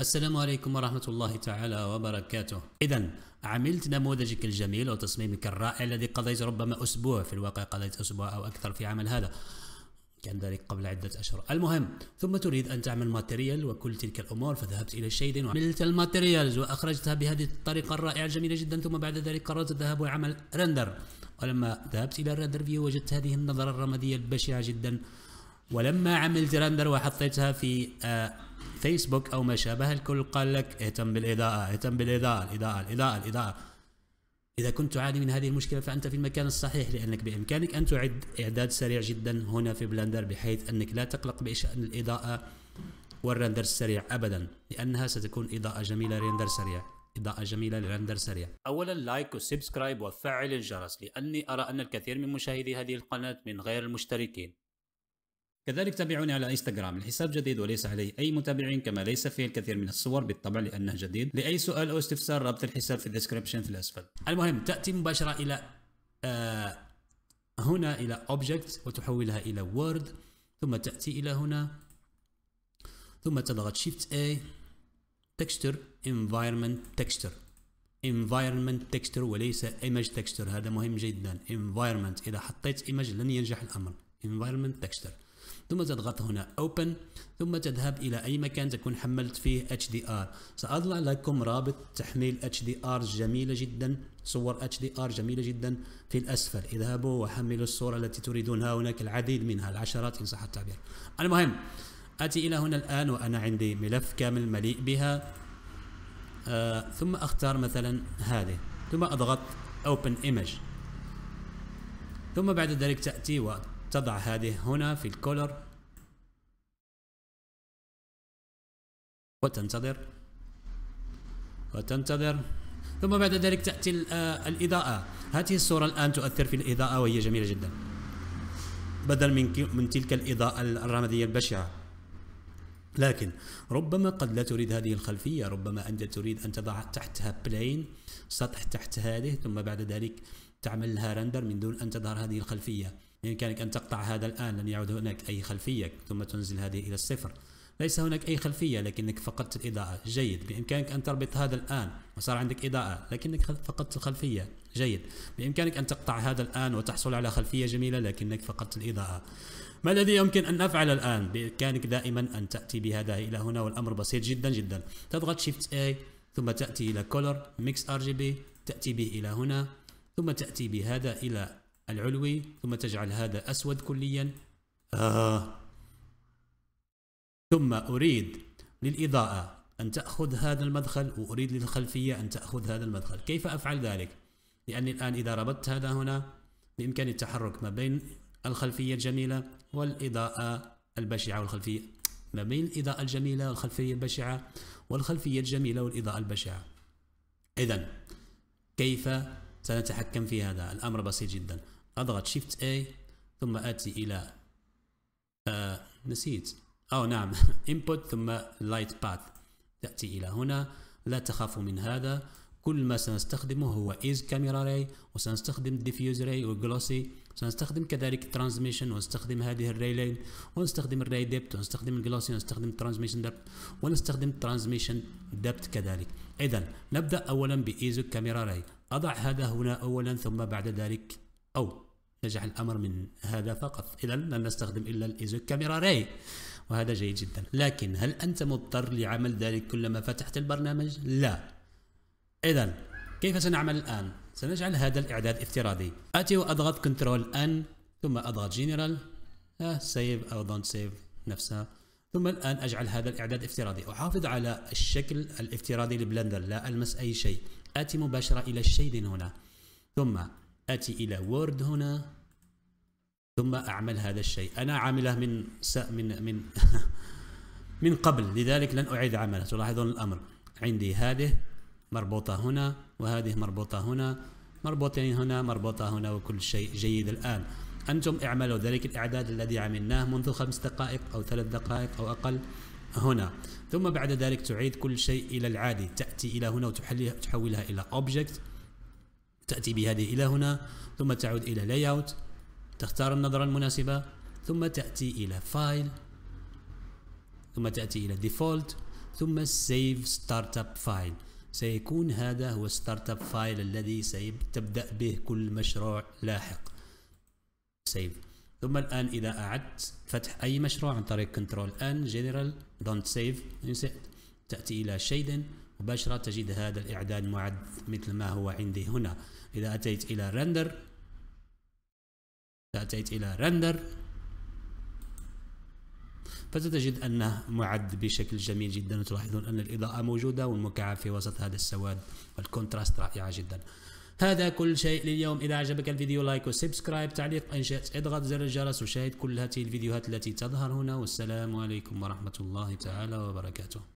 السلام عليكم ورحمة الله تعالى وبركاته إذا عملت نموذجك الجميل وتصميمك الرائع الذي قضيت ربما أسبوع في الواقع قضيت أسبوع أو أكثر في عمل هذا كان ذلك قبل عدة أشهر المهم ثم تريد أن تعمل ماتريال وكل تلك الأمور فذهبت إلى الشيد وعملت الماتريالز وأخرجتها بهذه الطريقة الرائعة الجميلة جدا ثم بعد ذلك قررت الذهاب وعمل رندر ولما ذهبت إلى الرندر فيو وجدت هذه النظرة الرمادية البشعة جدا ولما عملت رندر وحطيتها في آه، فيسبوك او ما شابه الكل قال لك اهتم بالاضاءه اهتم بالاضاءه الاضاءه الاضاءه الاضاءه اذا كنت تعاني من هذه المشكله فانت في المكان الصحيح لانك بامكانك ان تعد اعداد سريع جدا هنا في بلندر بحيث انك لا تقلق بشان الاضاءه والرندر السريع ابدا لانها ستكون اضاءه جميله رندر سريع إضاءة جميلة لرندر سريع. أولا لايك وسبسكرايب وفعل الجرس لأني أرى أن الكثير من مشاهدي هذه القناة من غير المشتركين. كذلك تابعوني على انستغرام الحساب جديد وليس عليه اي متابعين كما ليس فيه الكثير من الصور بالطبع لانه جديد لاي سؤال او استفسار رابط الحساب في الديسكربشن في الاسفل المهم تاتي مباشره الى آه هنا الى اوبجكت وتحولها الى وورد ثم تاتي الى هنا ثم تضغط شيفت اي تكستر انفايرمنت تكستر environment texture وليس image texture هذا مهم جدا environment إذا حطيت image لن ينجح الأمر environment texture ثم تضغط هنا Open ثم تذهب إلى أي مكان تكون حملت فيه HDR سأضع لكم رابط تحميل HDR جميلة جدا صور HDR جميلة جدا في الأسفل اذهبوا وحملوا الصورة التي تريدونها هناك العديد منها العشرات إن صح التعبير المهم أتي إلى هنا الآن وأنا عندي ملف كامل مليء بها آه ثم أختار مثلا هذه ثم أضغط Open Image ثم بعد ذلك تأتي و تضع هذه هنا في الكولر وتنتظر وتنتظر ثم بعد ذلك تأتي آه، الإضاءة هذه الصورة الآن تؤثر في الإضاءة وهي جميلة جدا بدل من, من تلك الإضاءة الرمادية البشعة لكن ربما قد لا تريد هذه الخلفية ربما أنت تريد أن تضع تحتها بلين سطح تحت هذه ثم بعد ذلك تعمل لها رندر من دون أن تظهر هذه الخلفية بإمكانك يعني أن تقطع هذا الآن لن يعود هناك أي خلفية ثم تنزل هذه إلى الصفر ليس هناك أي خلفية لكنك فقدت الإضاءة جيد بإمكانك أن تربط هذا الآن وصار عندك إضاءة لكنك فقدت الخلفية جيد بإمكانك أن تقطع هذا الآن وتحصل على خلفية جميلة لكنك فقدت الإضاءة ما الذي يمكن أن أفعل الآن؟ بإمكانك دائما أن تأتي بهذا إلى هنا والأمر بسيط جدا جدا تضغط شيفت اي ثم تأتي إلى كولر ميكس ار جي بي تأتي به إلى هنا ثم تأتي بهذا إلى العلوي ثم تجعل هذا أسود كليا آه. ثم أريد للإضاءة أن تأخذ هذا المدخل وأريد للخلفية أن تأخذ هذا المدخل كيف أفعل ذلك؟ لأني الآن إذا ربطت هذا هنا بإمكاني التحرك ما بين الخلفية الجميلة والإضاءة البشعة والخلفية ما بين الإضاءة الجميلة والخلفية البشعة والخلفية الجميلة والإضاءة البشعة إذا كيف سنتحكم في هذا الأمر بسيط جدا أضغط شيفت A ثم آتي إلى آه نسيت أو نعم input ثم light path تأتي إلى هنا لا تخافوا من هذا كل ما سنستخدمه هو is camera ray وسنستخدم diffuse ray وglossy سنستخدم كذلك transmission ونستخدم هذه الري لين ونستخدم الري ديبت ونستخدم الجلوسي ونستخدم ترانزميشن ديبت ونستخدم ترانزميشن ديبت كذلك اذا نبدا اولا بايزو كاميرا ري اضع هذا هنا اولا ثم بعد ذلك او نجح الأمر من هذا فقط إذا لن نستخدم إلا الإيزو كاميرا راي وهذا جيد جدا لكن هل أنت مضطر لعمل ذلك كلما فتحت البرنامج؟ لا إذا كيف سنعمل الآن؟ سنجعل هذا الإعداد افتراضي أتي وأضغط كنترول أن ثم أضغط جنرال آه، سيف أو دونت سيف نفسها ثم الآن أجعل هذا الإعداد افتراضي أحافظ على الشكل الافتراضي لبلندر لا ألمس أي شيء آتي مباشرة إلى الشيدين هنا ثم أتي إلى وورد هنا ثم أعمل هذا الشيء أنا عامله من س... من من من قبل لذلك لن أعيد عمله تلاحظون الأمر عندي هذه مربوطة هنا وهذه مربوطة هنا مربوطين هنا مربوطة هنا وكل شيء جيد الآن أنتم اعملوا ذلك الإعداد الذي عملناه منذ خمس دقائق أو ثلاث دقائق أو أقل هنا ثم بعد ذلك تعيد كل شيء إلى العادي تأتي إلى هنا وتحولها إلى أوبجكت تأتي بهذه إلى هنا ثم تعود إلى Layout تختار النظرة المناسبة ثم تأتي إلى File ثم تأتي إلى ديفولت ثم Save Startup File سيكون هذا هو Startup اب File الذي ستبدأ به كل مشروع لاحق Save ثم الآن إذا أعدت فتح أي مشروع عن طريق Ctrl N General Don't Save تأتي إلى Shaden مباشرة تجد هذا الإعداد معد مثل ما هو عندي هنا إذا أتيت إلى رندر إذا أتيت إلى رندر فستجد أنه معد بشكل جميل جدا وتلاحظون أن الإضاءة موجودة والمكعب في وسط هذا السواد والكونتراست رائعة جدا هذا كل شيء لليوم إذا أعجبك الفيديو لايك وسبسكرايب تعليق إن شئت اضغط زر الجرس وشاهد كل هذه الفيديوهات التي تظهر هنا والسلام عليكم ورحمة الله تعالى وبركاته